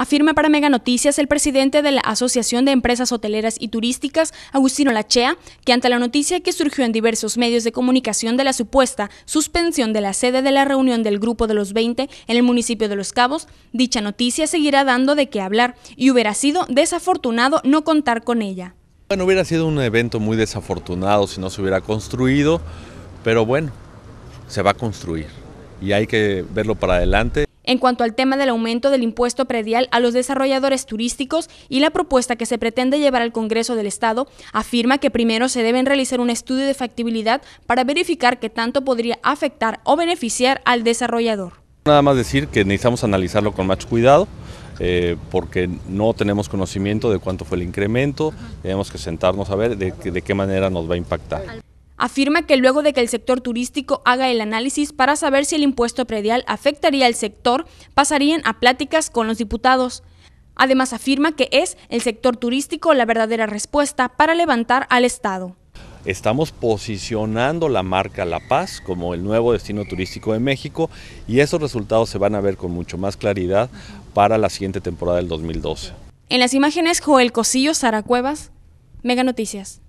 Afirma para Mega Noticias el presidente de la Asociación de Empresas Hoteleras y Turísticas, Agustino Lachea, que ante la noticia que surgió en diversos medios de comunicación de la supuesta suspensión de la sede de la reunión del Grupo de los 20 en el municipio de Los Cabos, dicha noticia seguirá dando de qué hablar y hubiera sido desafortunado no contar con ella. Bueno, hubiera sido un evento muy desafortunado si no se hubiera construido, pero bueno, se va a construir y hay que verlo para adelante en cuanto al tema del aumento del impuesto predial a los desarrolladores turísticos y la propuesta que se pretende llevar al Congreso del Estado, afirma que primero se deben realizar un estudio de factibilidad para verificar qué tanto podría afectar o beneficiar al desarrollador. Nada más decir que necesitamos analizarlo con más cuidado. Eh, porque no tenemos conocimiento de cuánto fue el incremento, tenemos que sentarnos a ver de qué manera nos va a impactar afirma que luego de que el sector turístico haga el análisis para saber si el impuesto predial afectaría al sector, pasarían a pláticas con los diputados. Además afirma que es el sector turístico la verdadera respuesta para levantar al Estado. Estamos posicionando la marca La Paz como el nuevo destino turístico de México y esos resultados se van a ver con mucho más claridad para la siguiente temporada del 2012. En las imágenes Joel Cosillo, Sara Cuevas, Mega Noticias.